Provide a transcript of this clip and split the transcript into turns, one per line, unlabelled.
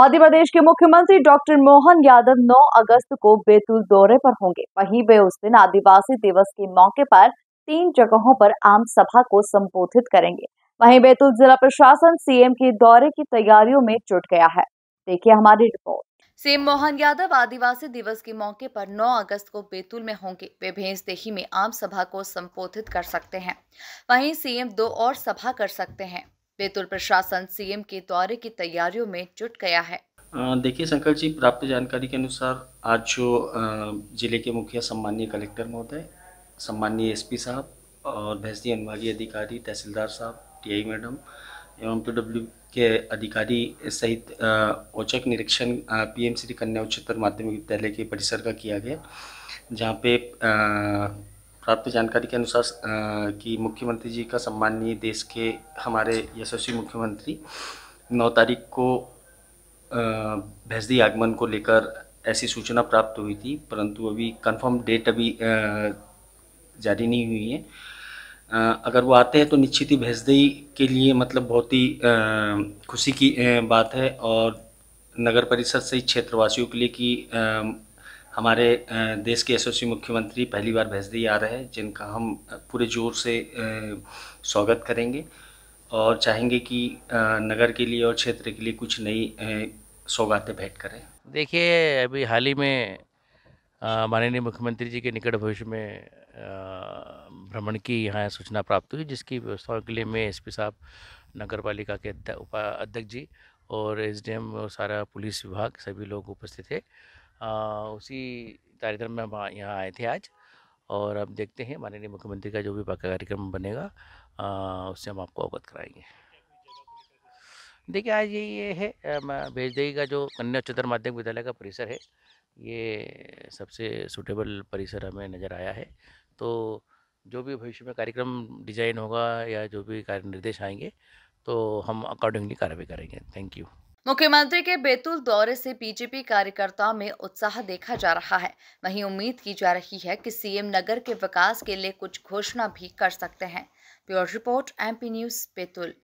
मध्य प्रदेश के मुख्यमंत्री डॉक्टर मोहन यादव 9 अगस्त को बैतूल दौरे पर होंगे वहीं वे उस दिन आदिवासी दिवस के मौके पर तीन जगहों पर आम सभा को संबोधित करेंगे वहीं बैतूल जिला प्रशासन सीएम के दौरे की तैयारियों में जुट गया है देखिए हमारी रिपोर्ट सीएम मोहन यादव आदिवासी दिवस के मौके पर 9 अगस्त को बैतूल में होंगे वे देही में आम सभा को संबोधित कर सकते हैं वहीं सीएम दो और सभा कर सकते हैं बैतूल प्रशासन सीएम के दौरे की तैयारियों में जुट गया है
देखिए शंकर जी प्राप्त जानकारी के अनुसार आज जो जिले के मुखिया सम्मान्य कलेक्टर महोदय सम्मान्य एसपी साहब और भैंसी अनुभागीय अधिकारी तहसीलदार साहब टीआई मैडम एवं पीडब्ल्यू के अधिकारी सहित औचक निरीक्षण पीएमसी कन्या उच्चतर माध्यमिक विद्यालय के परिसर का किया गया जहाँ पे प्राप्त जानकारी के अनुसार कि मुख्यमंत्री जी का सम्माननीय देश के हमारे यशस्वी मुख्यमंत्री नौ तारीख को भैंसदी आगमन को लेकर ऐसी सूचना प्राप्त हुई थी परंतु अभी कंफर्म डेट अभी जारी नहीं हुई है अगर वो आते हैं तो निश्चित ही भैंसदी के लिए मतलब बहुत ही खुशी की बात है और नगर परिषद से क्षेत्रवासियों के लिए कि हमारे देश के यशस्वी मुख्यमंत्री पहली बार भैजदी आ रहे हैं जिनका हम पूरे जोर से स्वागत करेंगे और चाहेंगे कि नगर के लिए और क्षेत्र के लिए कुछ नई सौगातें भेंट करें
देखिए अभी हाल ही में माननीय मुख्यमंत्री जी के निकट भविष्य में भ्रमण की यहाँ सूचना प्राप्त हुई जिसकी व्यवस्थाओं के लिए मैं एसपी साहब नगर पालिका के उपा अध्यक्ष जी और एसडीएम और सारा पुलिस विभाग सभी लोग उपस्थित थे उसी कार्यक्रम में हम यहाँ आए थे आज और अब देखते हैं माननीय मुख्यमंत्री का जो भी कार्यक्रम बनेगा उससे हम आपको अवगत कराएंगे देखिए आज यही ये है भेजदई का जो कन्या उच्चतर माध्यमिक विद्यालय का परिसर है ये सबसे सूटेबल परिसर हमें नज़र आया है तो जो भी भविष्य में कार्यक्रम डिजाइन होगा या जो भी कार्य निर्देश आएंगे तो हम अकॉर्डिंगली कार्रवाई करेंगे थैंक यू
मुख्यमंत्री के बैतूल दौरे से बीजेपी कार्यकर्ताओं में उत्साह देखा जा रहा है वहीं उम्मीद की जा रही है कि सीएम नगर के विकास के लिए कुछ घोषणा भी कर सकते हैं bureau report MP news Betul